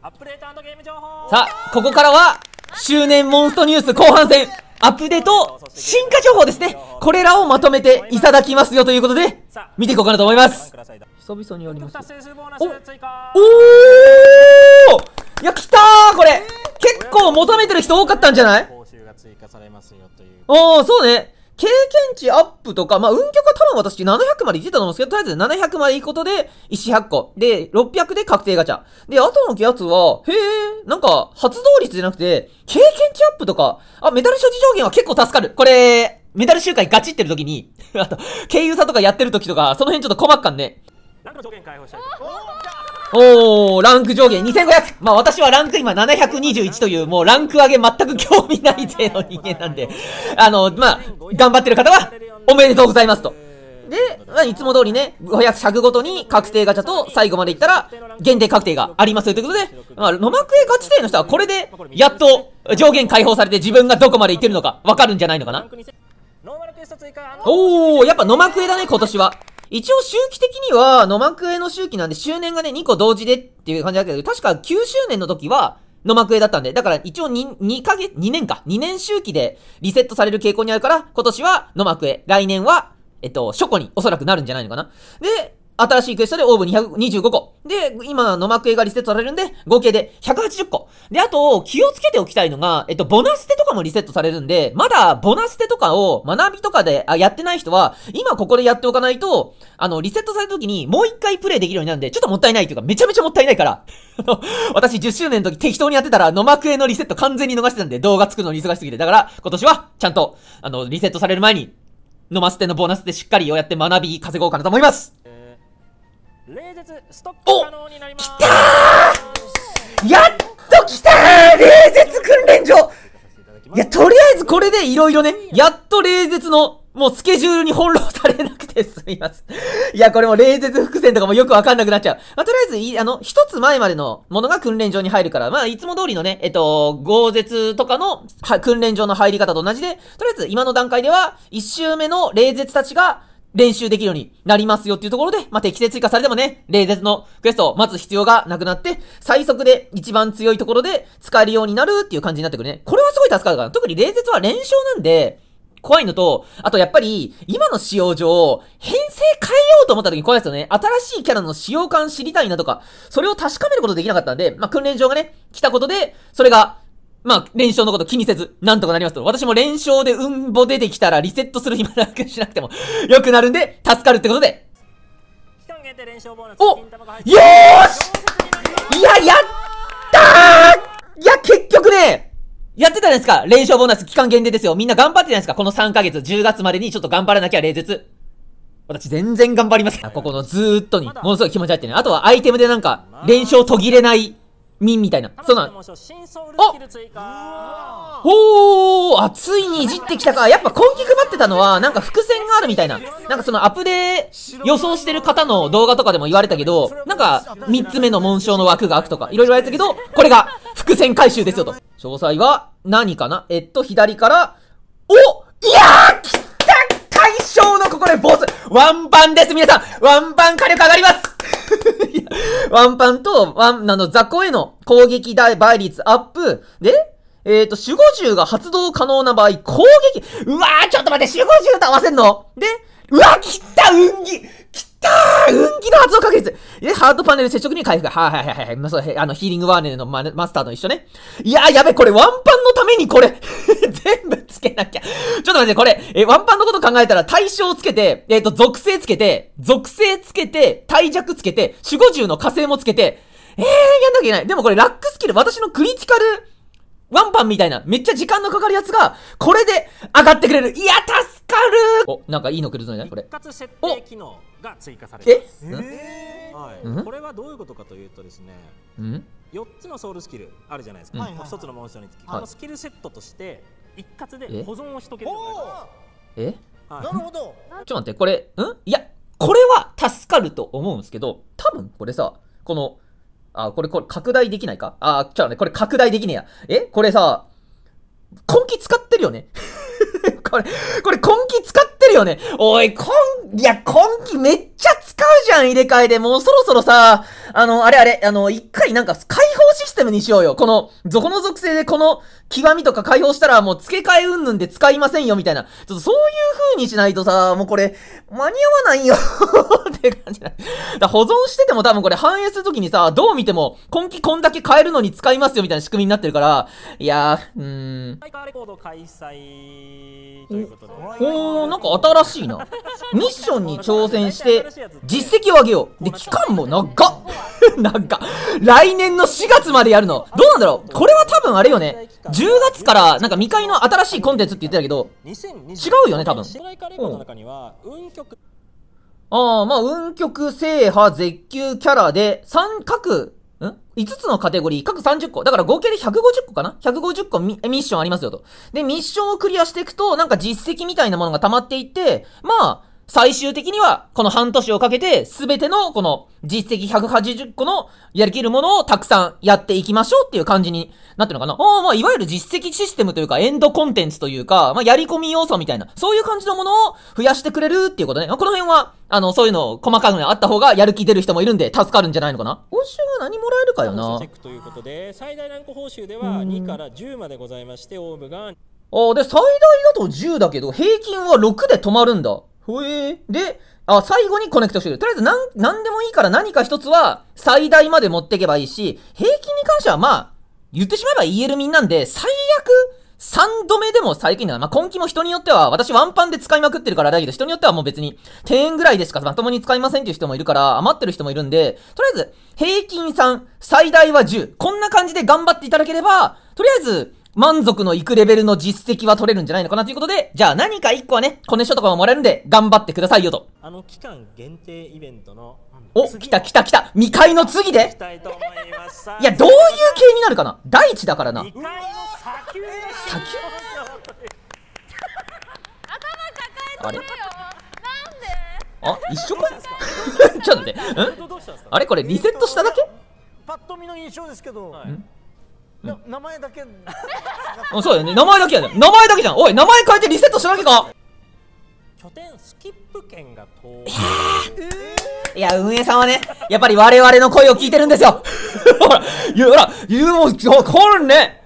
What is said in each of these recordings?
アップデートゲーム情報さあ、ここからは、周年モンストニュース後半戦、アップデート、進化情報ですね。これらをまとめていただきますよということで、見ていこうかなと思います。久々にあります。おおーいや、来たーこれ結構求めてる人多かったんじゃないおおそうね。経験値アップとか、まあ、運極は多分私700までいってたと思うんですけど、とりあえず700までいくことで、石100個。で、600で確定ガチャ。で、あとのやつは、へえ、なんか、発動率じゃなくて、経験値アップとか、あ、メダル所持上限は結構助かる。これ、メダル集会ガチってる時に、あと、経由差とかやってる時とか、その辺ちょっと困っかんね。なんか解放したい。おー、ランク上限2500。まあ私はランク今721という、もうランク上げ全く興味ない勢の人間なんで、あの、まあ、頑張ってる方は、おめでとうございますと。で、まあ、いつも通りね、500尺ごとに確定ガチャと最後までいったら、限定確定がありますということで、まあ、野幕へガチ勢の人はこれで、やっと上限解放されて自分がどこまでいってるのかわかるんじゃないのかなおー、やっぱ野幕へだね、今年は。一応周期的には、野幕絵の周期なんで、周年がね、2個同時でっていう感じだけど、確か9周年の時は、野幕絵だったんで、だから一応 2, 2ヶ月、2年か、2年周期でリセットされる傾向にあるから、今年は野幕絵、来年は、えっと、初庫におそらくなるんじゃないのかな。で、新しいクエストでオーブ225個。で、今のマクエがリセットされるんで、合計で180個。で、あと、気をつけておきたいのが、えっと、ボナステとかもリセットされるんで、まだ、ボナステとかを学びとかで、あ、やってない人は、今ここでやっておかないと、あの、リセットされた時にもう一回プレイできるようになるんで、ちょっともったいないというか、めちゃめちゃもったいないから。私10周年の時適当にやってたら、野幕へのリセット完全に逃してたんで、動画作るのに忙しすぎて。だから、今年は、ちゃんと、あの、リセットされる前に、飲ませてのボーナスでしっかりをやって学び稼ごうかなと思います冷絶ストップ可能になりますやっと来たー冷絶訓練所いや、とりあえずこれでいろいろね、やっと冷絶の、もうスケジュールに翻弄されなくて済みます。いや、これも冷絶伏線とかもよくわかんなくなっちゃう。まあ、とりあえず、あの、一つ前までのものが訓練場に入るから、まあ、いつも通りのね、えっと、豪絶とかの、訓練場の入り方と同じで、とりあえず今の段階では、一周目の冷絶たちが、練習できるようになりますよっていうところで、まあ、適正追加されてもね、冷絶のクエストを待つ必要がなくなって、最速で一番強いところで使えるようになるっていう感じになってくるね。これはすごい助かるから、特に霊絶は連勝なんで、怖いのと、あとやっぱり、今の仕様上、編成変えようと思った時に怖いですよね。新しいキャラの使用感知りたいなとか、それを確かめることできなかったんで、まあ、訓練場がね、来たことで、それがまあ、連勝のこと気にせず、なんとかなりますと。私も連勝でうんぼ出てきたらリセットする暇なくしなくてもよ くなるんで、助かるってことで。およーしいや、やったーいや、結局ね、やってたじゃないですか。連勝ボーナス期間限定ですよ。みんな頑張ってじゃないですか。この3ヶ月、10月までにちょっと頑張らなきゃ、冷絶。私全然頑張ります。ここのずーっとに、ものすごい気持ち入ってね。あとはアイテムでなんか、連勝途切れない民みたいな。そうなの。おおあ、ついにいじってきたか。やっぱ根気配ってたのは、なんか伏線があるみたいな。なんかそのアップで予想してる方の動画とかでも言われたけど、なんか、三つ目の紋章の枠が開くとか、いろいろ言われたけど、これが伏線回収ですよと。詳細は、何かなえっと、左から、おいやー来た解消のここでボスワンパンです、皆さんワンパン火力上がります ワンパンと、ワン、あの、雑魚への攻撃倍率アップ。で、えっ、ー、と、守護獣が発動可能な場合、攻撃、うわー、ちょっと待って、守護獣と合わせんので、うわ、切った運気きたー運気の発動確率え、ハートパネル接触に回復。はいはいはいはい。まあ、そう、あの、ヒーリングワーネルのママスターと一緒ね。いやー、やべ、これワンパンのためにこれ 全部つけなきゃ。ちょっと待って、これ、え、ワンパンのこと考えたら、対象つけて、えっ、ー、と、属性つけて、属性つけて、体弱つけて、守護獣の火星もつけて、えー、やんなきゃいけない。でもこれ、ラックスキル、私のクリティカル、ワンパンみたいな、めっちゃ時間のかかるやつが、これで上がってくれる。いや、助かるお、なんかいいの来るぞね、これ。おが追加されますえ、はい、これはどういうことかというとですね、四4つのソウルスキルあるじゃないですか、うん、1つのモンスターにつき、このスキルセットとして一括で保存をしとけるよすえ、はい、なるほど ちょっと待ってこれうんいやこれは助かると思うんですけど多分これさこのあこれこれ拡大できないかあちょっとねこれ拡大できねえやえこれさ根気使ってるよね これこれ根気使っってるよね。おい、今、いや、今季めっちゃ使うじゃん、入れ替えで。もうそろそろさ、あの、あれあれ、あの、一回なんか解放システムにしようよ。この、ゾコの属性でこの極みとか解放したらもう付け替え云々で使いませんよみたいな。ちょっとそういう風にしないとさ、もうこれ、間に合わないよ って感じだ。だ保存してても多分これ反映するときにさ、どう見ても、今期こんだけ変えるのに使いますよみたいな仕組みになってるから、いやー、うーん。おおなんか新しいな。ミッションに挑戦して、実績を上げよう。で、期間も長っ なんか、来年の4月までやるの。どうなんだろうこれは多分あれよね。10月から、なんか未開の新しいコンテンツって言ってたけど、違うよね、多分。ああ、まあ、運極、制覇、絶球キャラで、3、各、ん ?5 つのカテゴリー、各30個。だから合計で150個かな ?150 個ミミッションありますよと。で、ミッションをクリアしていくと、なんか実績みたいなものが溜まっていって、まあ、最終的には、この半年をかけて、すべての、この、実績180個の、やりきるものをたくさんやっていきましょうっていう感じになってるのかなあまあ、いわゆる実績システムというか、エンドコンテンツというか、まあ、やり込み要素みたいな、そういう感じのものを増やしてくれるっていうことね。この辺は、あの、そういうの、細かくあった方が、やる気出る人もいるんで、助かるんじゃないのかな報酬は何もらえるかよな。チェックということで、最大ランク報酬では2から10までございまして、オーブが。ああ、で、最大だと10だけど、平均は6で止まるんだ。ほえー。で、あ、最後にコネクトしてくる。とりあえず、なん、なんでもいいから何か一つは最大まで持っていけばいいし、平均に関してはまあ、言ってしまえば EL 民なんで、最悪、3度目でも最近だな。まあ、今期も人によっては、私ワンパンで使いまくってるからだけど、人によってはもう別に、10円ぐらいでしかまともに使いませんっていう人もいるから、余ってる人もいるんで、とりあえず、平均3、最大は10。こんな感じで頑張っていただければ、とりあえず、満足のいくレベルの実績は取れるんじゃないのかなということで、じゃあ何か1個はね、コネョとかももらえるんで、頑張ってくださいよと。あの期間限定イベントの、お、来た来た来た未開の次でいや、どういう系になるかな第一だからな。砂丘あれあ、一緒か ちょっと待って。んあれこれリセットしただけパッと見の印象ですけど、はい、名前だけ そうだよね名前だけやね名前だけじゃんおい名前変えてリセットしなきゃか拠点スキップ券がいや運営さんはねやっぱり我々の声を聞いてるんですよ ほら言うほら言うもうこれね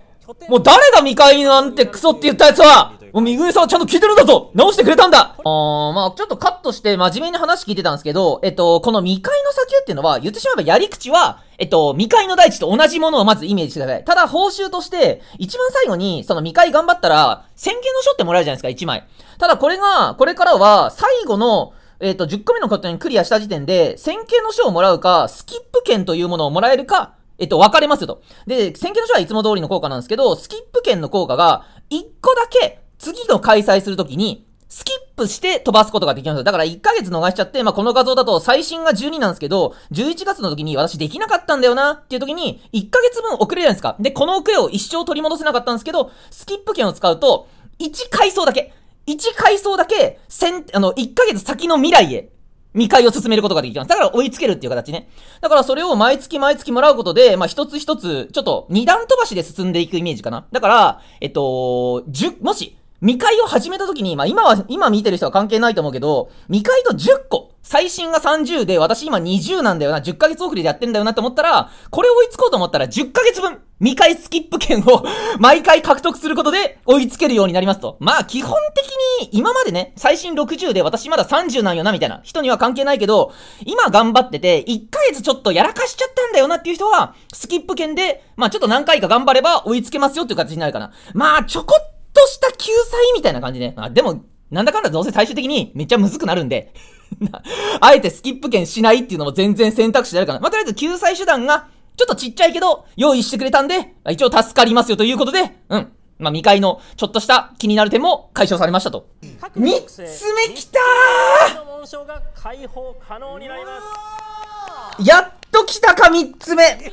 もう誰が未開なんてクソって言ったやつはお、みぐみさんはちゃんと聞いてるんだぞ直してくれたんだあー、まあちょっとカットして真面目に話聞いてたんですけど、えっと、この未開の砂丘っていうのは、言ってしまえばやり口は、えっと、未開の大地と同じものをまずイメージしてください。ただ、報酬として、一番最後に、その未開頑張ったら、1 0の書ってもらえるじゃないですか、1枚。ただ、これが、これからは、最後の、えっ、と、10個目のことにクリアした時点で、1 0の書をもらうか、スキップ券というものをもらえるか、えっと、分かれますよと。で、1 0の書はいつも通りの効果なんですけど、スキップ券の効果が、1個だけ、次の開催するときに、スキップして飛ばすことができます。だから1ヶ月逃しちゃって、まあ、この画像だと最新が12なんですけど、11月の時に私できなかったんだよなっていう時に、1ヶ月分遅れるじゃないですか。で、この遅れを一生取り戻せなかったんですけど、スキップ券を使うと、1階層だけ、1階層だけ、先、あの、1ヶ月先の未来へ未開を進めることができます。だから追いつけるっていう形ね。だからそれを毎月毎月もらうことで、まあ、一つ一つ、ちょっと2段飛ばしで進んでいくイメージかな。だから、えっと、10、もし、未開を始めた時に、まあ今は、今見てる人は関係ないと思うけど、未開と10個、最新が30で、私今20なんだよな、10ヶ月遅れでやってんだよなって思ったら、これ追いつこうと思ったら10ヶ月分、未開スキップ券を 毎回獲得することで追いつけるようになりますと。まあ基本的に、今までね、最新60で私まだ30なんよな、みたいな人には関係ないけど、今頑張ってて、1ヶ月ちょっとやらかしちゃったんだよなっていう人は、スキップ券で、まあちょっと何回か頑張れば追いつけますよっていう形になるかな。まあちょこっととした救済みたいな感じで、あ、でも、なんだかんだどうせ最終的にめっちゃむずくなるんで あえてスキップ権しないっていうのも全然選択肢であるかな。まあ、とりあえず救済手段が、ちょっとちっちゃいけど、用意してくれたんで、一応助かりますよということで、うん。まあ、未開のちょっとした気になる点も解消されましたと。三つ目きたーやっと来たか、3つ目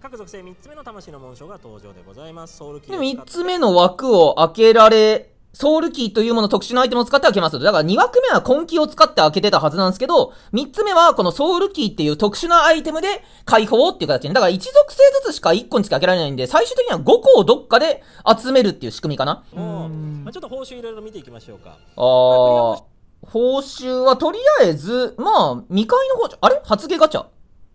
各属性3つ目の魂の紋章が登場でございますソウルキー3つ目の枠を開けられソウルキーというもの特殊なアイテムを使って開けますと。だから2枠目は根気を使って開けてたはずなんですけど、3つ目はこのソウルキーっていう特殊なアイテムで解放っていう形ね、だから1属性ずつしか1個につき開けられないんで、最終的には5個をどっかで集めるっていう仕組みかな。うん。まあ、ちょっと報酬いろいろ見ていきましょうか。ああ。報酬はとりあえず、まあ、未開の報酬、あれ発芸ガチャ。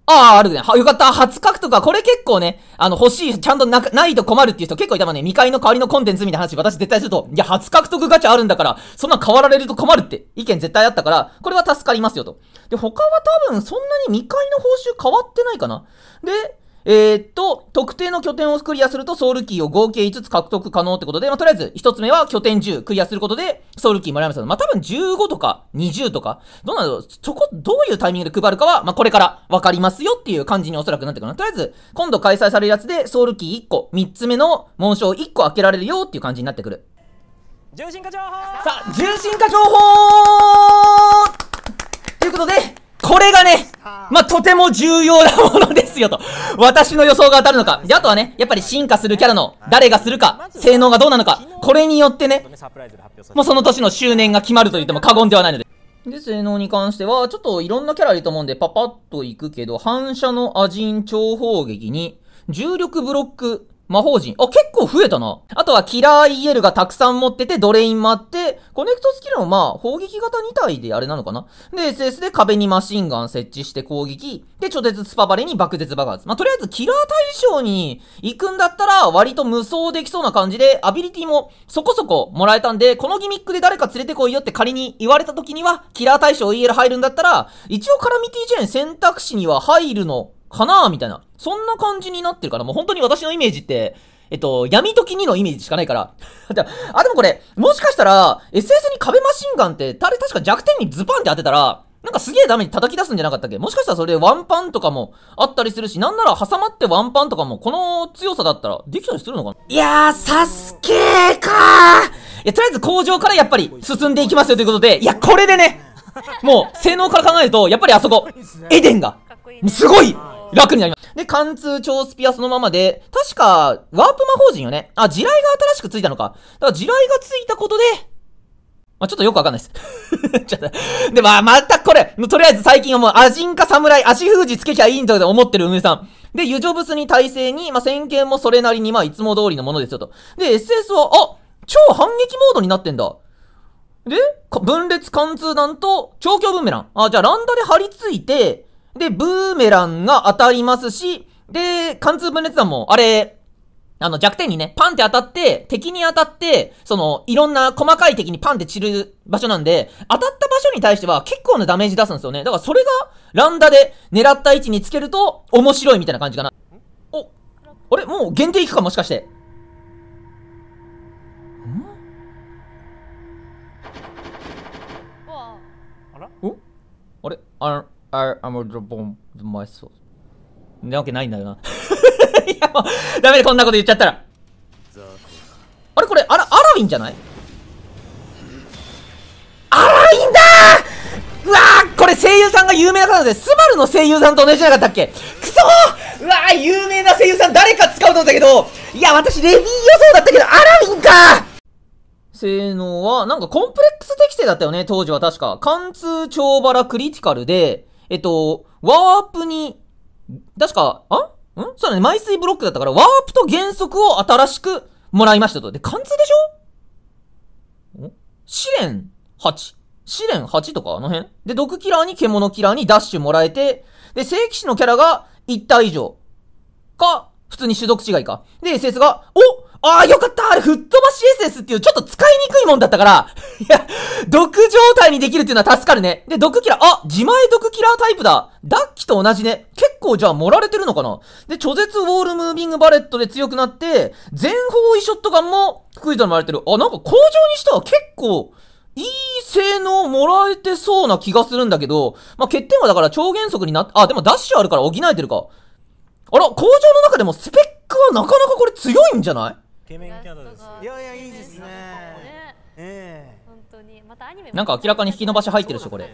ああ、あるね。は、よかった。初獲得は、これ結構ね、あの、欲しい、ちゃんとな、ないと困るっていう人結構いたもんね。未開の代わりのコンテンツみたいな話、私絶対すると、いや、初獲得ガチャあるんだから、そんな変わられると困るって意見絶対あったから、これは助かりますよと。で、他は多分そんなに未開の報酬変わってないかな。で、えー、っと、特定の拠点をクリアするとソウルキーを合計5つ獲得可能ってことで、まあ、とりあえず1つ目は拠点10クリアすることで、ソウルキーもらいます。まあ、多分15とか20とか、どうなのそこ、どういうタイミングで配るかは、まあ、これから分かりますよっていう感じにおそらくなってくるな。とりあえず、今度開催されるやつで、ソウルキー1個、3つ目の紋章1個開けられるよっていう感じになってくる。重心化情報さあ、重心化情報ということで、これがね、まあ、とても重要なものですよと。私の予想が当たるのか。で、あとはね、やっぱり進化するキャラの誰がするか、性能がどうなのか、これによってね、もうその年の執年が決まると言っても過言ではないので。で、性能に関しては、ちょっといろんなキャラいると思うんで、パパッと行くけど、反射のアジン超砲撃に、重力ブロック、魔法陣。あ、結構増えたな。あとはキラーイエルがたくさん持ってて、ドレインもあって、コネクトスキルもまあ、砲撃型2体であれなのかなで、SS で壁にマシンガン設置して攻撃。で、超絶スパバレに爆絶爆発。まあ、とりあえずキラー対象に行くんだったら、割と無双できそうな感じで、アビリティもそこそこもらえたんで、このギミックで誰か連れてこいよって仮に言われた時には、キラー対象 EL 入るんだったら、一応カラミティチェーン選択肢には入るのかなみたいな。そんな感じになってるかなもう本当に私のイメージって、えっと、闇時にのイメージしかないから。あ、でもこれ、もしかしたら、SS に壁マシンガンって、あれ確か弱点にズパンって当てたら、なんかすげえダメに叩き出すんじゃなかったっけもしかしたらそれでワンパンとかもあったりするし、なんなら挟まってワンパンとかもこの強さだったらできたりするのかないやー、サスケーかーいや、とりあえず工場からやっぱり進んでいきますよということで、いや、これでね、もう性能から考えると、やっぱりあそこ、エデンが、すごい楽になります。で、貫通超スピアそのままで、確か、ワープ魔法陣よね。あ、地雷が新しくついたのか。だから地雷がついたことで、まあ、ちょっとよくわかんないです ちょっと。で、まあ、またこれ、とりあえず最近はもう、アジンか侍、足封じつけきゃいいんだと思ってる梅さん。で、ユジョブスに耐性に、まあ、戦型もそれなりに、まあ、いつも通りのものですよと。で、SS は、あ超反撃モードになってんだ。で、分裂貫通弾と、長距文明ーあ、じゃあランダで張り付いて、で、ブーメランが当たりますし、で、貫通分裂弾も、あれ、あの弱点にね、パンって当たって、敵に当たって、その、いろんな細かい敵にパンって散る場所なんで、当たった場所に対しては結構なダメージ出すんですよね。だからそれが、ランダで狙った位置につけると、面白いみたいな感じかな。お、あれもう限定いくかもしかして。んあらおあれあら I, r e a bomb m y s e l f なわけないんだよな。いやもう、ダメでこんなこと言っちゃったら。あれこれ、あら、アラィンじゃないアラィンだーうわーこれ声優さんが有名な方で、スバルの声優さんと同じじゃなかったっけくそーうわー有名な声優さん誰か使うと思ったけど、いや、私レビー予想だったけど、アラィンか性能は、なんかコンプレックス適正だったよね、当時は確か。貫通、超バラ、クリティカルで、えっと、ワープに、確か、あんそうだね、枚数ブロックだったから、ワープと原則を新しくもらいましたと。で、貫通でしょん試練8。試練8とかあの辺で、毒キラーに獣キラーにダッシュもらえて、で、聖騎士のキャラが1体以上か、普通に種族違いか。で、SS が、おああ、よかったあれ、吹っ飛ばし SS っていう、ちょっと使いにくいもんだったから、いや、毒状態にできるっていうのは助かるね。で、毒キラー、あ、自前毒キラータイプだ。ダッキと同じね。結構じゃあ盛られてるのかなで、超絶ウォールムービングバレットで強くなって、全方位ショットガンもイズともられてる。あ、なんか工場にしたら結構、いい性能もらえてそうな気がするんだけど、まあ、欠点はだから超原則になっ、あ、でもダッシュあるから補えてるか。あら、工場の中でもスペックはなかなかこれ強いんじゃないいやいや、いいですね。ええ本当に。なんか明らかに引き伸ばし入ってるし、これ。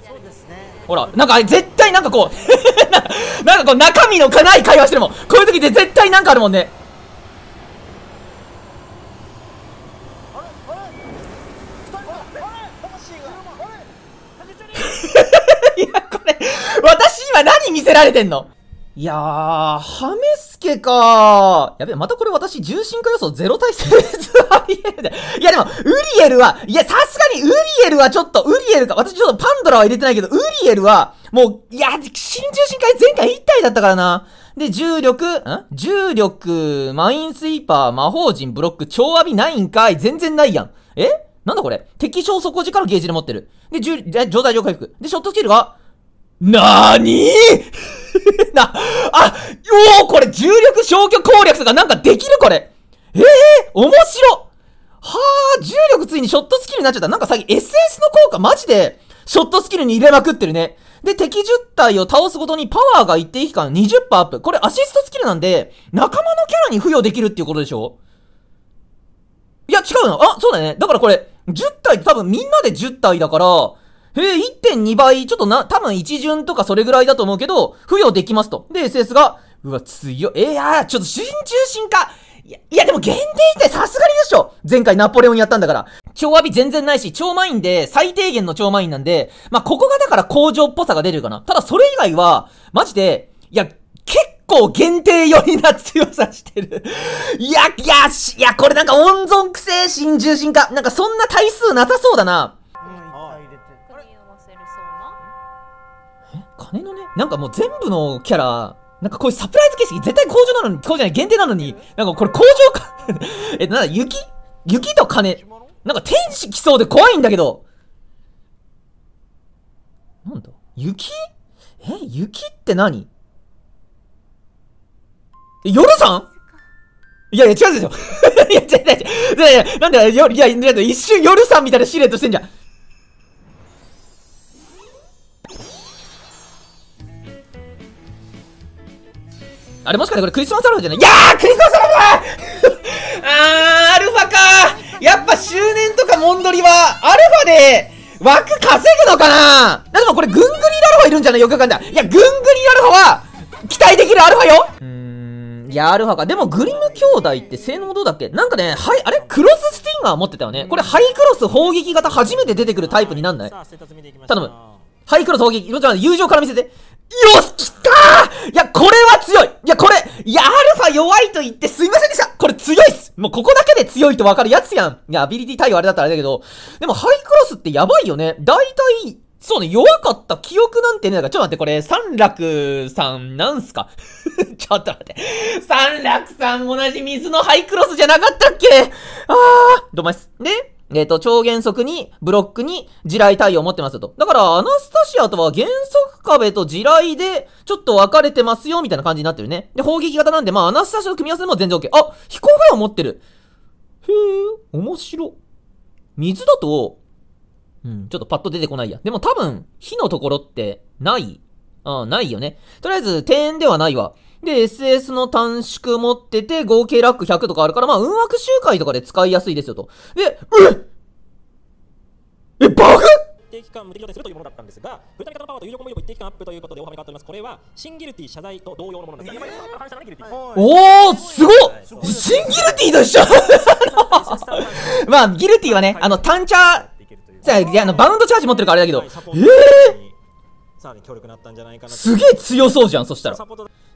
ほら、なんか絶対なんかこうな、なんかこう中身のかない会話してるもん。こういう時って絶対なんかあるもんね。いや、これ、私今何見せられてんのいやー、ハメスケかやべ、またこれ私、重心化予想ゼロ体制ですありえるで。いやでも、ウリエルは、いや、さすがにウリエルはちょっと、ウリエルか。私ちょっとパンドラは入れてないけど、ウリエルは、もう、いや、新重心化前回1体だったからな。で、重力、ん重力、マインスイーパー、魔法陣、ブロック、超アビないんかい全然ないやん。えなんだこれ敵小底力ゲージで持ってる。で、重、状態上回復。で、ショットスキルが、なーにーな、あ、よーこれ重力消去攻略とかなんかできるこれええー、面白はあ、重力ついにショットスキルになっちゃった。なんかさっき SS の効果マジでショットスキルに入れまくってるね。で、敵10体を倒すごとにパワーが一定期間20%アップ。これアシストスキルなんで、仲間のキャラに付与できるっていうことでしょいや、違うな。あ、そうだね。だからこれ、10体って多分みんなで10体だから、えー、1.2倍、ちょっとな、多分一巡とかそれぐらいだと思うけど、付与できますと。で、SS が、うわ、強い。えー、やー、ちょっと新中心か。いや、いやでも限定ってさすがにでしょ前回ナポレオンやったんだから。超アビ全然ないし、超マインで、最低限の超マインなんで、まあ、ここがだから工場っぽさが出るかな。ただそれ以外は、マジで、いや、結構限定寄りな強さしてるいや、いや、いや、これなんか温存癖新中心か。なんかそんな体数なさそうだな。金のね、なんかもう全部のキャラ、なんかこういうサプライズ形式、絶対工場なのに、工場じゃない、限定なのに、なんかこれ工場か え、なんだ、雪雪と金。なんか天使来そうで怖いんだけど。なんだ雪え、雪って何え、夜さんいやいや、違うでしょいや、違う違う違う。いや いや、なんだ夜、いや、いや、一瞬夜さんみたいなシルエットしてんじゃん。あれもしかしてこれクリスマスアルファじゃないいやークリスマスアルファあーアルファかやっぱ周年とかモンドリはアルファで枠稼ぐのかなでもこれグングリアルファいるんじゃないよくわかんない。いや、グングリアルファは期待できるアルファようーん、いや、アルファか。でもグリム兄弟って性能どうだっけなんかね、はい、あれクロススティンガー持ってたよね。これハイクロス砲撃型初めて出てくるタイプになんない頼む。ハイクロス砲撃、友情から見せて。よしきたいや、これは強いいや、これ、いや、アルファ弱いと言ってすいませんでしたこれ強いっすもうここだけで強いとわかるやつやんいや、アビリティ対応あれだったらあれだけど、でもハイクロスってやばいよねだいたい、そうね、弱かった記憶なんてね、だからちょっと待って、これ、三楽さん、なんすか ちょっと待って。三楽さん、同じ水のハイクロスじゃなかったっけあー、どうもです。ねえっ、ー、と、超原則に、ブロックに、地雷対応を持ってますよと。だから、アナスタシアとは原則壁と地雷で、ちょっと分かれてますよ、みたいな感じになってるね。で、砲撃型なんで、まあ、アナスタシアの組み合わせでも全然 OK。あ、飛行ファ持ってる。へえ、面白。水だと、うん、ちょっとパッと出てこないや。でも多分、火のところって、ない。うあ、ないよね。とりあえず、庭園ではないわ。で、SS の短縮持ってて、合計ラック100とかあるから、まあ、運枠周回とかで使いやすいですよと。で、ええ、バグ定期間無敵状するというものだったんですが、ブタミカのパワーと有力も一定期間アップということでお幅め変わっております。これはシンギルティ謝罪と同様のものです。おお、すごっ、シンギルティと一緒 まあ、ギルティはね、あの、単チャー、じゃあ、あの、バウンドチャージ持ってるからあれだけど、ええー、すげえ強そうじゃん、そしたら。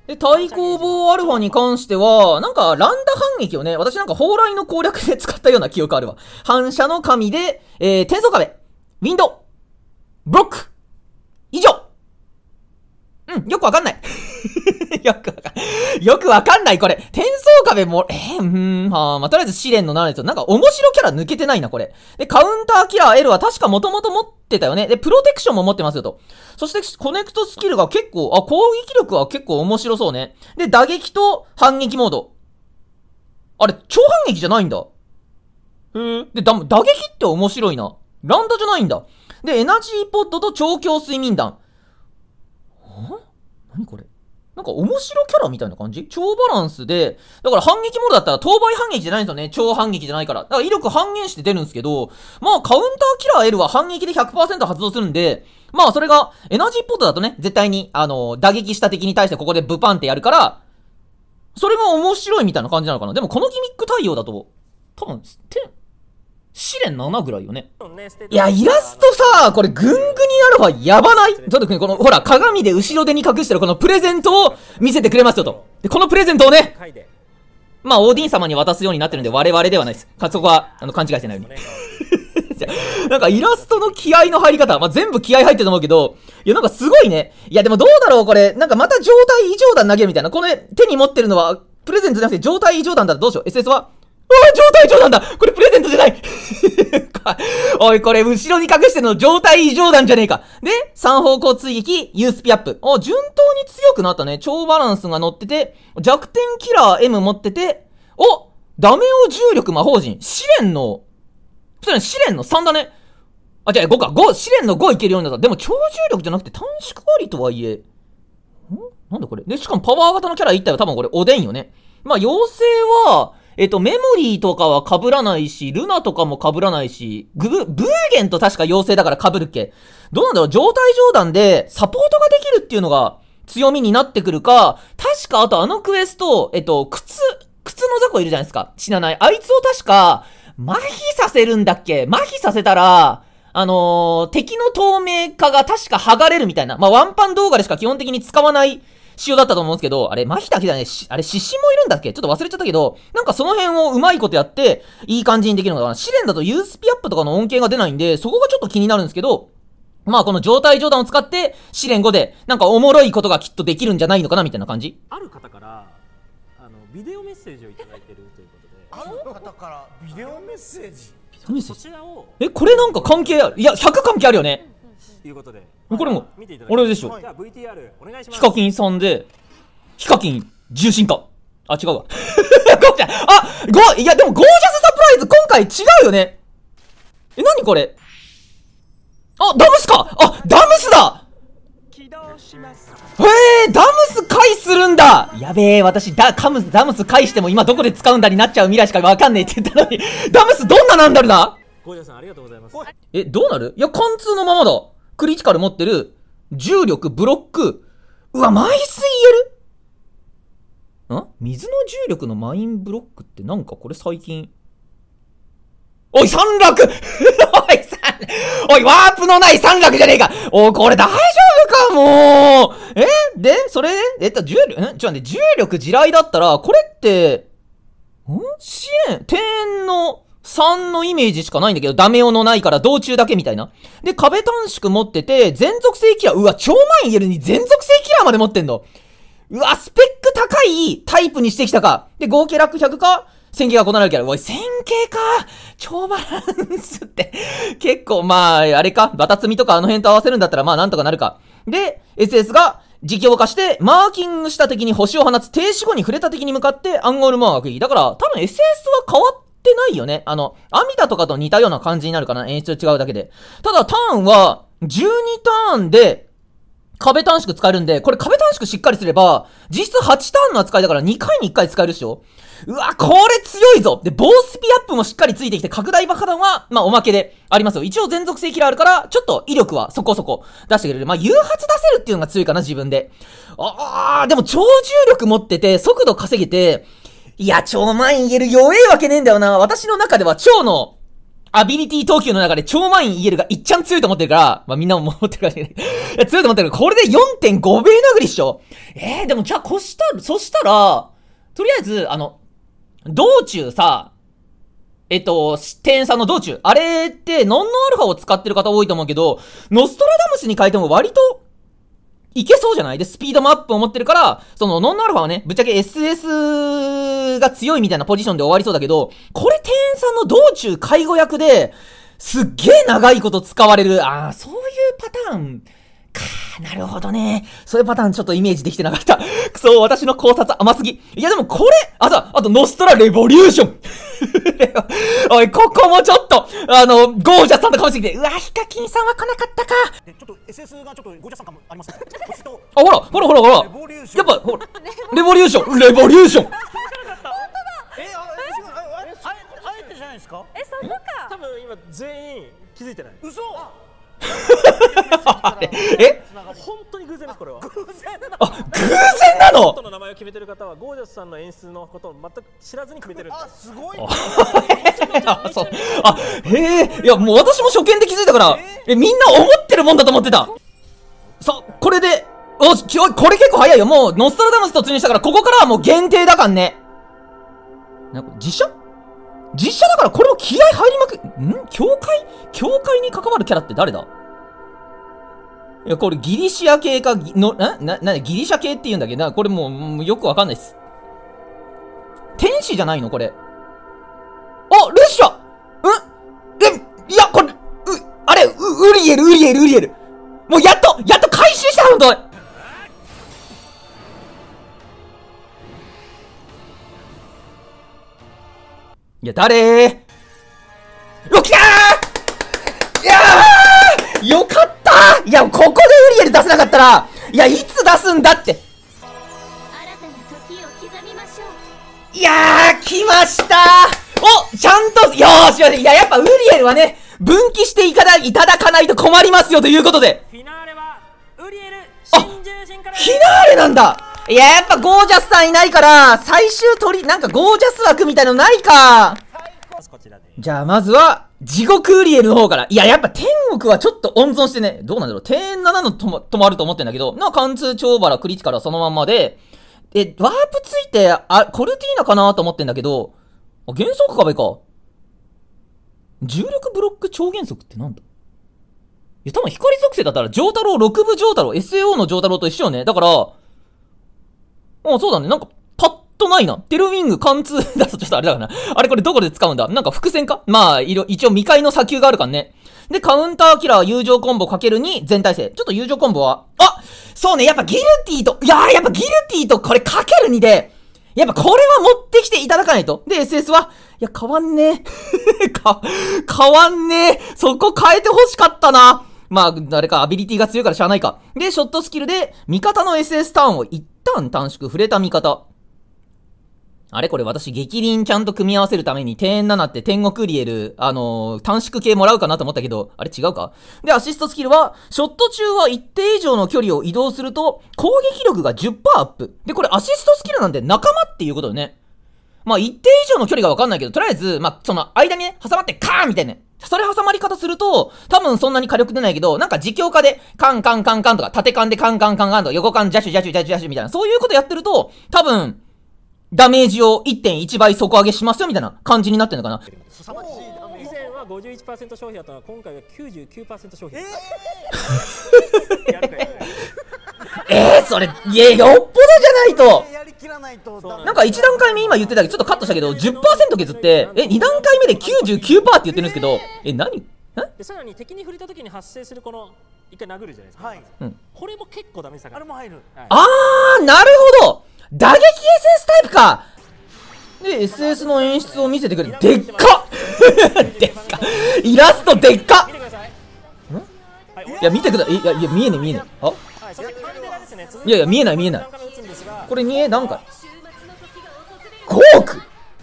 で、対抗棒アルファに関しては、なんか、ランダ反撃をね、私なんか、蓬莱の攻略で使ったような記憶あるわ。反射の神で、えー、転送壁、ウィンド、ブロック、以上うん、よくわかんない。よくわかん、よくわかんない、これ。転送壁も、えー、うん、はあ、まあ、とりあえず試練の7ですよ。なんか面白キャラ抜けてないな、これ。で、カウンターキラー L は確か元々持ってたよね。で、プロテクションも持ってますよと。そして、コネクトスキルが結構、あ、攻撃力は結構面白そうね。で、打撃と反撃モード。あれ、超反撃じゃないんだ。へーで、だ、打撃って面白いな。ランダじゃないんだ。で、エナジーポッドと超強睡眠弾。ん何これなんか面白キャラみたいな感じ超バランスで、だから反撃モードだったら等倍反撃じゃないんですよね。超反撃じゃないから。だから威力半減して出るんですけど、まあカウンターキラー L は反撃で100%発動するんで、まあそれがエナジーポットだとね、絶対に、あの、打撃した敵に対してここでブパンってやるから、それが面白いみたいな感じなのかな。でもこのギミック対応だと、多分、て、試練7ぐらいよね。いや、イラストさ、これ、ぐんぐになるはやばないちょっくこの、ほら、鏡で後ろ手に隠してるこのプレゼントを見せてくれますよと。で、このプレゼントをね、まあ、オーディン様に渡すようになってるんで、我々ではないです。そこは、あの、勘違いしてないように。なんかイラストの気合の入り方、まあ、全部気合入ってると思うけど、いやなんかすごいね。いやでもどうだろうこれ、なんかまた状態異常弾投げるみたいな。この手に持ってるのは、プレゼントじゃなくて状態異常弾だったらどうしよう ?SS はい、状態異常なんだこれプレゼントじゃない おい、これ、後ろに隠してるの状態異常なんじゃねえか。で、3方向追撃、ユースピアップ。お、順当に強くなったね。超バランスが乗ってて、弱点キラー M 持ってて、おダメオ重力魔法陣。試練の、それ試練の3だね。あ、違う、5か。5、試練の5いけるようになった。でも、超重力じゃなくて短縮割とはいえ。んなんだこれ。で、しかもパワー型のキャラ1体は多分これ、おでんよね。まあ、妖精は、えっと、メモリーとかは被らないし、ルナとかも被らないし、グブ、ブーゲンと確か妖精だから被るっけどうなんだろう状態上段でサポートができるっていうのが強みになってくるか、確かあとあのクエスト、えっと、靴、靴の雑魚いるじゃないですか。死なない。あいつを確か、麻痺させるんだっけ麻痺させたら、あのー、敵の透明化が確か剥がれるみたいな。まあ、ワンパン動画でしか基本的に使わない塩だったと思うんですけど、あれ、まひだけだね、あれ、獅子もいるんだっけちょっと忘れちゃったけど、なんかその辺をうまいことやって、いい感じにできるのかな。試練だと U スピアップとかの恩恵が出ないんで、そこがちょっと気になるんですけど、まあこの状態冗談を使って、試練後で、なんかおもろいことがきっとできるんじゃないのかなみたいな感じある方から、あの、ビデオメッセージをいただいてるということで。ある方からビデオメッセージビデオメッセージえ、これなんか関係あるいや、100関係あるよね。ということで。これも、あでしょ。ヒカキンさんで、ヒカキン重心化。あ、違うわ。あ、ご、いや、でもゴージャスサプライズ今回違うよね。え、なにこれあ、ダムスかあ、ダムスだへえー、ダムス回するんだやべえ、私、ダ、カム、ダムス回しても今どこで使うんだになっちゃう未来しかわかんねえって言ったのに、ダムスどんななんだろうなゴージャスさんありがとうございます。え、どうなるいや、貫通のままだ。クリティカル持ってる、重力、ブロック、うわ、マイス言えるん水の重力のマインブロックってなんかこれ最近。おい、三落 おい、三、おい、ワープのない三落じゃねえかおい、これ大丈夫かもうえで、それ、えっと、重力、んちょ、待って、重力地雷だったら、これって、ん支援天の3のイメージしかないんだけど、ダメ用のないから道中だけみたいな。で、壁短縮持ってて、全属性キラー、うわ、超前言えるに全属性キラーまで持ってんの。うわ、スペック高いタイプにしてきたか。で、合計ラック100か線形がこなるキャラ。おい、線形か。超バランスって結構、まあ、あれか。バタツミとかあの辺と合わせるんだったら、まあ、なんとかなるか。で、SS が、自況化して、マーキングした敵に星を放つ、停止後に触れた敵に向かってアールマークいい。だから、多分 SS は変わっってないよね。あの、アミタとかと似たような感じになるかな。演出違うだけで。ただ、ターンは、12ターンで、壁短縮使えるんで、これ壁短縮しっかりすれば、実質8ターンの扱いだから2回に1回使えるっしょうわ、これ強いぞで、防スピアップもしっかりついてきて、拡大爆弾は、まあ、おまけでありますよ。一応全属性キラーあるから、ちょっと威力はそこそこ出してくれる。まあ、誘発出せるっていうのが強いかな、自分で。ああ、でも超重力持ってて、速度稼げて、いや、超満員言える弱えわけねえんだよな。私の中では超のアビリティ投球の中で超満員言えるがいっちゃん強いと思ってるから、まあ、みんなも思ってるからね 強いと思ってるから、これで4.5倍殴りっしょ。ええー、でもじゃあこしたそしたら、とりあえず、あの、道中さ、えっと、視点さんの道中。あれって、ノンノアルファを使ってる方多いと思うけど、ノストラダムスに変えても割といけそうじゃないで、スピードもアップを持ってるから、その、ノンアルファはね、ぶっちゃけ SS が強いみたいなポジションで終わりそうだけど、これ店員さんの道中介護役で、すっげえ長いこと使われる。ああ、そういうパターン、なるほどね。そういうパターンちょっとイメージできてなかった。く そ、私の考察甘すぎ。いやでもこれ、あ、さ、あとノストラレボリューション。おい、ここもちょっと、あの、ゴージャスさんとかもしてきうわ、ヒカキンさんは来なかったか。ちょっと SS がちょっとゴージャスさんかもあります、あ、ほら、ほらほらほら。やっぱ、ほら、レボリューション、レボリューション。え、そこか多分今全員気づいてない嘘え本当に偶然ですこれは偶然なの偶然なのの名前を決めてる方はゴージャスさんの演出のことを全く知らずに決めてるあすごいあ へえいやもう私も初見で気づいたからえみんな思ってるもんだと思ってたさこれでおしこれ結構早いよもうノストラダムス突入したからここからはもう限定だかんねなんか実写実写だからこれも気合入りまくん教会教会に関わるキャラって誰だいや、これギリシア系か、の、な、な、な、ギリシャ系って言うんだけど、これもう、よくわかんないっす。天使じゃないのこれ。あ、ルシアうんえ、いや、これ、う、あれ、う、ウリエル、ウリエル、ウリエル。もうやっと、やっと回収したほんといや、誰ーロキア。ーいやーよかったいや、ここでウリエル出せなかったら、いや、いつ出すんだって。いやー、来ましたおちゃんと、よーしよし、いや、やっぱウリエルはね、分岐していかだいただかないと困りますよということで。フィナーレは、ウリエル、あフィナーレなんだいや、やっぱゴージャスさんいないから、最終取り、なんかゴージャス枠みたいのないか。じゃあ、まずは、地獄ウリエルの方から。いや、やっぱ天国はちょっと温存してね、どうなんだろう。天7のとま止まると思ってんだけど、な、貫通超バラ、クリティカルはそのまんまで、え、ワープついて、あ、コルティーナかなと思ってんだけど、あ、原則壁か。重力ブロック超原則ってなんだいや、多分光属性だったら、上太郎、六部上太郎、SAO の上太郎と一緒よね。だから、あ、そうだね。なんか、とないな。テルウィング貫通だとちょっとあれだかな。あれこれどこで使うんだなんか伏線かまあ、一応未開の砂丘があるからね。で、カウンターキラー友情コンボかける2全体制。ちょっと友情コンボは、あそうね、やっぱギルティと、いやーやっぱギルティとこれかける2で、やっぱこれは持ってきていただかないと。で、SS は、いや、変わんねえ。か、変わんねえ。そこ変えて欲しかったな。まあ、誰かアビリティが強いからしゃあないか。で、ショットスキルで、味方の SS ターンを一旦短縮、触れた味方。あれこれ私、激輪ちゃんと組み合わせるために、点7って天国リエル、あのー、短縮系もらうかなと思ったけど、あれ違うかで、アシストスキルは、ショット中は一定以上の距離を移動すると、攻撃力が10%アップ。で、これアシストスキルなんで仲間っていうことよね。まあ、一定以上の距離がわかんないけど、とりあえず、まあ、その間にね、挟まってカーンみたいな。それ挟まり方すると、多分そんなに火力出ないけど、なんか自強化で、カンカンカンカンとか、縦カンでカンカンカンカンとか、横カンジャシュジャシュジャシュジャシュみたいな、そういうことやってると、多分、ダメージを1.1倍底上げしますよみたいな感じになってるのかな以前は51%消費だったのが今回は99%消費えー、えー、それいやよっぽどじゃないとなんか1段階目今言ってたけどちょっとカットしたけど10%削ってえ2段階目で99%って言ってるんですけどえ何でさらに敵に触れた時に発生するこの一回殴るじゃないですか、はいうん、これも結構ダメージ下がるあれも入る、はい、あーなるほど打撃 SS タイプかで SS の演出を見せてくれでっか でっかイラストでっかいや見てくださいやいや見えない見えねあいやいや見えない見えないこれ見えな何回コーク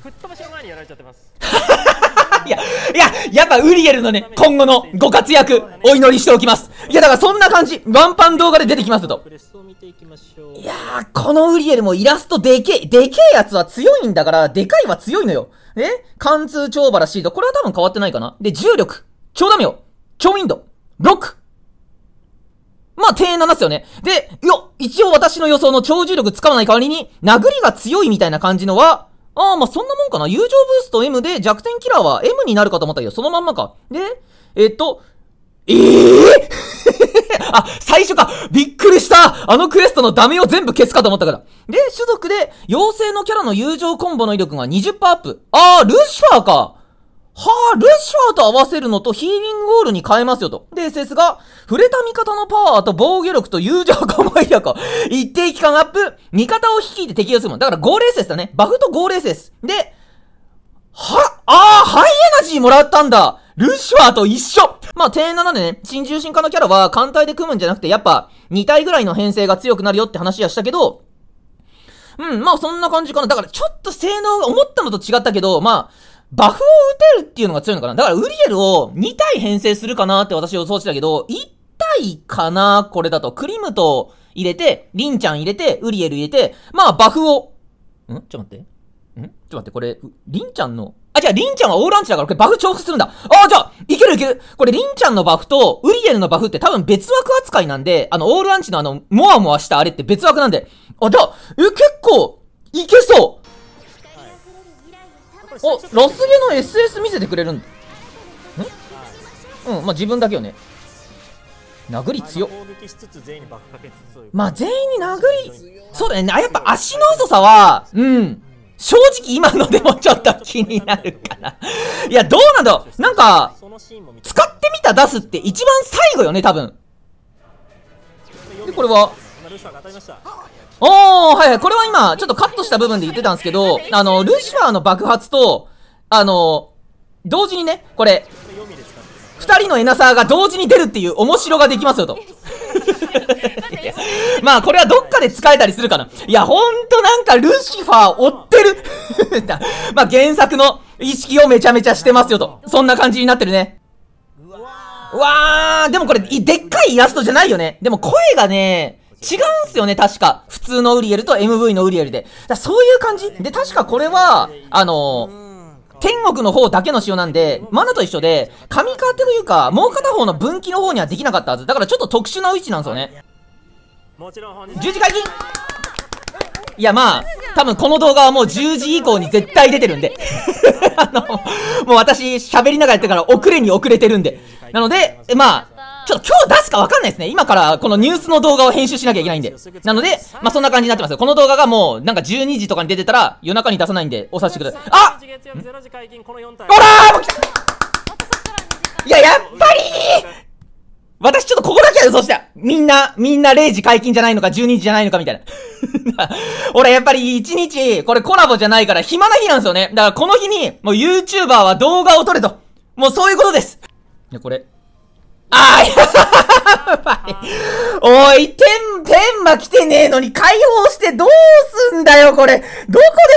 吹っ飛ばし前にやられちゃってます いや、いや、やっぱウリエルのね、今後のご活躍、お祈りしておきます。いや、だからそんな感じ、ワンパン動画で出てきますと。いやー、このウリエルもイラストでけえ、でけえやつは強いんだから、でかいは強いのよ。え貫通超バラシード。これは多分変わってないかな。で、重力、超ダメよ、超ィンド、ブロック。まあ、低7っすよね。で、よ、一応私の予想の超重力使わない代わりに、殴りが強いみたいな感じのは、ああ、まあ、そんなもんかな。友情ブースト M で弱点キラーは M になるかと思ったけど、そのまんまか。で、えっと、ええー、あ、最初かびっくりしたあのクエストのダメを全部消すかと思ったから。で、種族で、妖精のキャラの友情コンボの威力が20%アップ。ああ、ルシファーかはあ、レシファーと合わせるのとヒーリングォールに変えますよと。で、セスが、触れた味方のパワーと防御力と友情構えか 一定期間アップ、味方を率いて適用するもん。だからーレースですだね。バフとーレースです。で、は、あー、ハイエナジーもらったんだルシファーと一緒まあ、点7でね、新獣心化のキャラは艦隊で組むんじゃなくて、やっぱ、2体ぐらいの編成が強くなるよって話はしたけど、うん、まあそんな感じかな。だからちょっと性能が思ったのと違ったけど、まあ、バフを打てるっていうのが強いのかなだからウリエルを2体編成するかなって私予想してたけど、1体かなこれだと。クリムト入れて、リンちゃん入れて、ウリエル入れて、まあバフを、んちょっと待って。んちょっと待って、これ、リンちゃんの、あ、じゃあ、リンちゃんはオーランチだから、これバフ重複するんだ。ああ、じゃあ、いけるいける。これ、リンちゃんのバフと、ウリエルのバフって多分別枠扱いなんで、あの、オールアンチのあの、もわもわしたあれって別枠なんで。あ、じゃあ、え、結構、いけそう。おロスゲの SS 見せてくれるんだんうんまあ自分だけよね殴り強まあ全員に殴りそうだねやっぱ足の遅さはうん正直今のでもちょっと気になるかないや、どうなんだろうなんか、使ってみた出すって一番最後よね、多分。で、これは。おー、はいはい。これは今、ちょっとカットした部分で言ってたんですけど、あの、ルシファーの爆発と、あの、同時にね、これ、二人のエナサーが同時に出るっていう面白ができますよと。まあこれはどっかで使えたりするかな。いやほんとなんかルシファー追ってる まあ原作の意識をめちゃめちゃしてますよと。そんな感じになってるね。うわー、でもこれでっかいイラストじゃないよね。でも声がね、違うんすよね、確か。普通のウリエルと MV のウリエルで。だそういう感じで、確かこれは、あのー天国の方だけの仕様なんで、マナと一緒で、神川ってというか、もう片方の分岐の方にはできなかったはず。だからちょっと特殊な位置なんですよね。もちろん本日。十字解禁いやまあ、多分この動画はもう10時以降に絶対出てるんで。あの、もう私喋りながらやってから遅れに遅れてるんで。なので、まあ、ちょっと今日出すかわかんないですね。今からこのニュースの動画を編集しなきゃいけないんで。なので、まあ、そんな感じになってますこの動画がもう、なんか12時とかに出てたら、夜中に出さないんで、お察しください。あほらーもう来たいや、やっぱり私ちょっとここだけやで、そしたら。みんな、みんな0時解禁じゃないのか、12時じゃないのか、みたいな。俺 やっぱり1日、これコラボじゃないから暇な日なんですよね。だからこの日に、もう YouTuber は動画を撮れと。もうそういうことです。いや、これ、ああ、やばい。おい、天、天馬来てねえのに解放してどうすんだよ、これ。どこ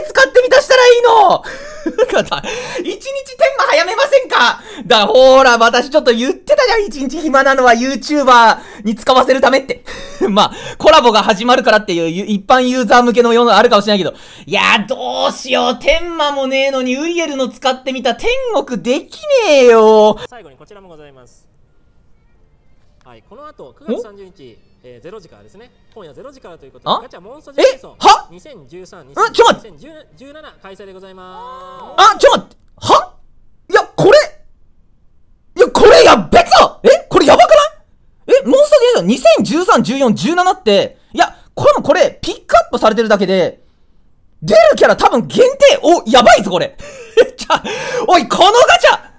で使ってみたしたらいいの一日天馬早めませんかだ、ほーら、私ちょっと言ってたじゃん、一日暇なのは YouTuber に使わせるためって。まあ、コラボが始まるからっていう一般ユーザー向けの世のあるかもしれないけど。いやどうしよう、天馬もねえのにウリエルの使ってみた天国できねえよ。最後にこちらもございます。はい、この後9月30日、えー、0時からですね、今夜0時からということで、ガチャモンスタージェイソン2013、2 0 1ちょ待って2017開催でございます。あ、ちょ待ってはいや、これいや、これやべぞえこれやばくないえ、モンスタージェイソン2013、14、17って、いや、これもこれ、ピックアップされてるだけで、出るキャラ多分限定お、やばいぞこれち ゃ、おい、このガチャ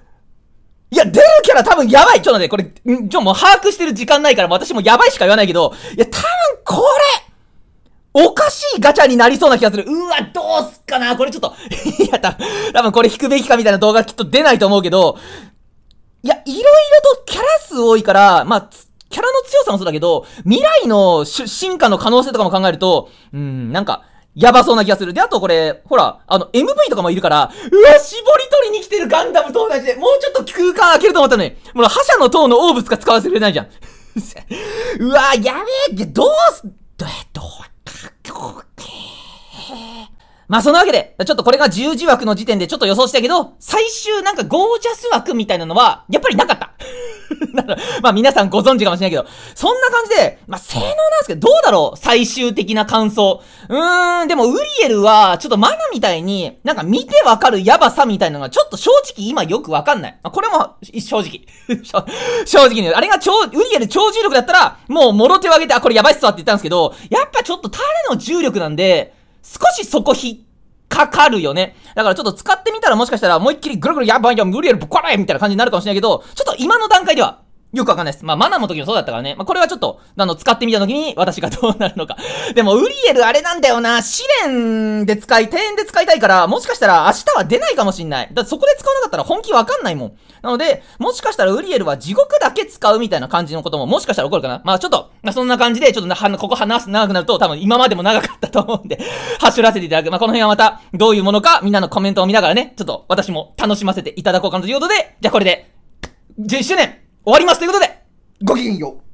いや、出るキャラ多分やばいちょっと待って、これ、んちょ、もう把握してる時間ないから私もやばいしか言わないけど、いや、多分これおかしいガチャになりそうな気がする。うわ、どうすっかなこれちょっと いや、た、多分これ引くべきかみたいな動画きっと出ないと思うけど、いや、いろいろとキャラ数多いから、まあ、キャラの強さもそうだけど、未来の進化の可能性とかも考えると、うん、なんか、やばそうな気がする。で、あとこれ、ほら、あの、MV とかもいるから、うわ、絞り取りに来てるガンダムと同じで、もうちょっと空間開けると思ったのに、もう覇者の塔のオーブスか使わせれないじゃん。うわ、やべえ、どうす、ど、どう、どう、まあ、そのわけで、ちょっとこれが十字枠の時点でちょっと予想したけど、最終なんかゴージャス枠みたいなのは、やっぱりなかった。まあ皆さんご存知かもしれないけど、そんな感じで、まあ性能なんですけど、どうだろう最終的な感想。うーん、でもウリエルは、ちょっとマナみたいに、なんか見てわかるヤバさみたいなのが、ちょっと正直今よくわかんない。まあ、これも、正直。正直に、あれが超、ウリエル超重力だったら、もう諸手を挙げて、あ、これやばいっすわって言ったんですけど、やっぱちょっとタレの重力なんで、少しそこ引っかかるよね。だからちょっと使ってみたらもしかしたら思いっきりぐるぐるやばいよ、無理やりぶっ壊れみたいな感じになるかもしれないけど、ちょっと今の段階ではよくわかんないです。まあ、マナーの時もそうだったからね。まあ、これはちょっと、あの、使ってみた時に、私がどうなるのか。でも、ウリエルあれなんだよな。試練で使い、庭園で使いたいから、もしかしたら明日は出ないかもしんない。だそこで使わなかったら本気わかんないもん。なので、もしかしたらウリエルは地獄だけ使うみたいな感じのことも、もしかしたら起こるかな。まあ、ちょっと、まあ、そんな感じで、ちょっとな、ここ話す長くなると、多分今までも長かったと思うんで 走らせていただく。まあ、この辺はまた、どういうものか、みんなのコメントを見ながらね、ちょっと、私も楽しませていただこうかなということで、じゃあこれで、1 0周年終わりますということで、ごきげんよう。